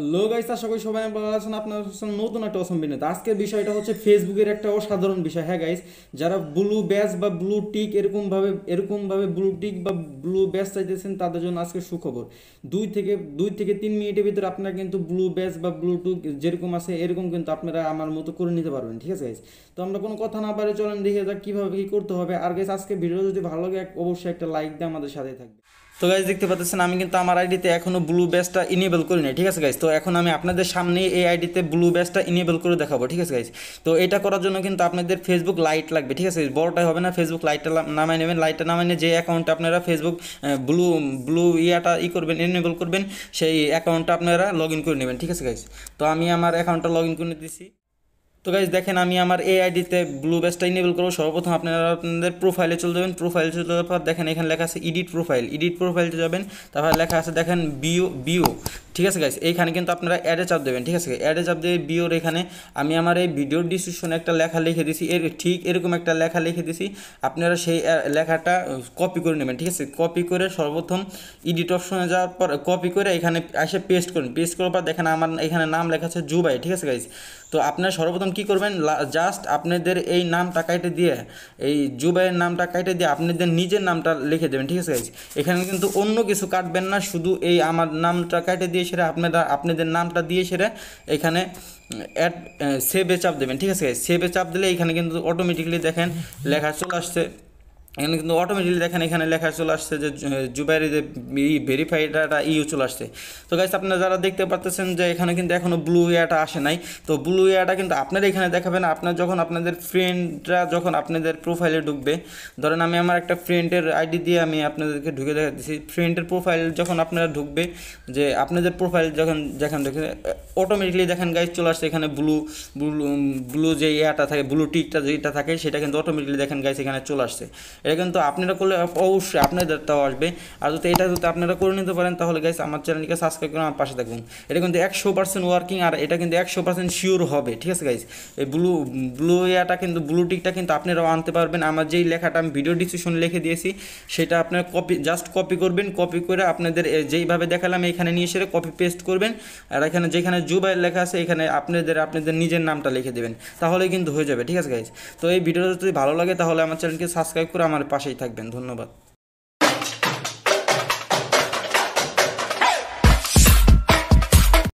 hello guys আশা করি সবাই ভালো আছেন আপনার নতুন একটা অসম আজকের বিষয়টা হচ্ছে ফেসবুকের একটা অসাধারণ বিষয় হ্যাঁ গাইস যারা ব্লু ব্যাচ বা ব্লু টিক এরকমভাবে এরকমভাবে ব্লু টিক বা ব্লু ব্যাচ চাইতেছেন তাদের জন্য আজকে সুখবর দুই থেকে দুই থেকে তিন মিনিটের ভিতরে আপনারা কিন্তু ব্লু ব্যাচ বা ব্লু টুক যেরকম আছে এরকম কিন্তু আপনারা আমার মতো করে নিতে পারবেন ঠিক আছে গাইস তো আমরা কোনো কথা না পারে চলেন দেখে যাক কীভাবে কী করতে হবে আর গাইস আজকে ভিডিও যদি ভালো লাগে অবশ্যই একটা লাইক দিয়ে আমাদের সাথে থাকবে তো গাইজ দেখতে পাচ্ছেন আমি কিন্তু আমার আইডিতে এখনও ব্লু ব্যাসটা ইনেবল করি নাই ঠিক আছে গাইজ তো এখন আমি আপনাদের সামনে এই আইডিতে ব্লু ব্যাসটা ইনেবল করে দেখাবো ঠিক আছে গাইজ তো এটা করার জন্য কিন্তু আপনাদের ফেসবুক লাইট লাগবে ঠিক আছে বড়টাই হবে না ফেসবুক লাইটটা নামায় নেবেন লাইটটা নামায় নিয়ে যে অ্যাকাউন্টটা আপনারা ফেসবুক ব্লু ব্লু ইয়াটা ই করবেন ইনেবল করবেন সেই অ্যাকাউন্টটা আপনারা লগ ইন করে নেবেন ঠিক আছে গাইজ তো আমি আমার অ্যাকাউন্টটা লগ ইন করে দিছি তো গাইজ দেখেন আমি আমার এই আইডিতে ব্লু বেসটা ইনেবল করবো সর্বপ্রথম আপনারা আপনাদের প্রোফাইলে চলে যাবেন প্রোফাইলে চলে যাওয়ার পর দেখেন এখানে লেখা আছে এডিট প্রোফাইল এডিট প্রোফাইলে যাবেন তারপর লেখা আছে দেখেন বিও বিও ঠিক আছে গাইজ এইখানে কিন্তু আপনারা অ্যাডে চাপ দেবেন ঠিক আছে অ্যাডে চাপ দিয়ে বিওর এখানে আমি আমার এই ভিডিওর ডিসক্রিপশনে একটা লেখা লিখে দিছি এর ঠিক এরকম একটা লেখা লিখে দিছি আপনারা সেই লেখাটা কপি করে নেবেন ঠিক আছে কপি করে সর্বপ্রথম এডিট অপশনে যাওয়ার পর কপি করে এখানে এসে পেস্ট করুন পেস্ট করার পর দেখেন আমার এখানে নাম লেখা আছে জুবাই ঠিক আছে গাইজ তো আপনারা সর্বপ্রথম কি করবেন জাস্ট আপনাদের এই নামটা কাইটে দিয়ে এই জুবাইয়ের নামটা কাইটে দিয়ে আপনাদের নিজের নামটা লিখে দেবেন ঠিক আছে এখানে কিন্তু অন্য কিছু কাটবেন না শুধু এই আমার নামটা কাইটে দিয়ে সেটা আপনারা আপনাদের নামটা দিয়ে সেটা এখানে অ্যাড সেভে চাপ দেবেন ঠিক আছে সেভে চাপ দিলে এখানে কিন্তু অটোমেটিকলি দেখেন লেখা চলে আসছে এখানে কিন্তু অটোমেটিকলি দেখেন এখানে লেখা চলে আসছে যে জুবাইরি যে ভেরিফাই ডাটা ইউ চলে আসছে তো গাইস আপনারা যারা দেখতে পাচ্ছেন যে এখানে কিন্তু এখনও ব্লু ইয়াটা আসে নাই তো ব্লু ইয়াটা কিন্তু আপনারা এখানে দেখাবেন আপনার যখন আপনাদের ফ্রেন্ডরা যখন আপনাদের প্রোফাইলে ঢুকবে ধরেন আমি আমার একটা ফ্রেন্ডের আইডি দিয়ে আমি আপনাদেরকে ঢুকে দেখাচ্ছি ফ্রেন্ডের প্রোফাইল যখন আপনারা ঢুকবে যে আপনাদের প্রোফাইল যখন যখন দেখে অটোমেটিকলি দেখেন গাইজ চলে আসছে এখানে ব্লু ব্লু ব্লু যে ইয়াটা থাকে ব্লু টিকটা যেটা থাকে সেটা কিন্তু অটোমেটিকলি দেখেন গাইজ এখানে চলে আসছে এটা কিন্তু আপনারা করলে অবশ্যই আপনাদের তাও আসবে আর যদি এটা যদি আপনারা করে নিতে পারেন তাহলে গাইজ আমার চ্যানেলকে সাবস্ক্রাইব করে আমার পাশে থাকুন এটা কিন্তু একশো পার্সেন্ট ওয়ার্কিং আর এটা কিন্তু একশো পার্সেন্ট শিওর হবে ঠিক আছে গাইজ এই ব্লু ব্লু ইয়াটা কিন্তু ব্লু টিকটা কিন্তু আপনারাও আনতে পারবেন আমার যেই লেখাটা আমি ভিডিও ডিসক্রিপশন লিখে দিয়েছি সেটা আপনার কপি জাস্ট কপি করবেন কপি করে আপনাদের যেইভাবে দেখালাম এখানে নিয়ে এসে কপি পেস্ট করবেন আর এখানে যেখানে জুবাইর লেখা আছে এখানে আপনাদের আপনাদের নিজের নামটা লিখে দেবেন তাহলে কিন্তু হয়ে যাবে ঠিক আছে গাইজ তো এই ভিডিওটা যদি ভালো লাগে তাহলে আমার চ্যানেলকে সাবস্ক্রাইব করে আমার পাশেই থাকবেন ধন্যবাদ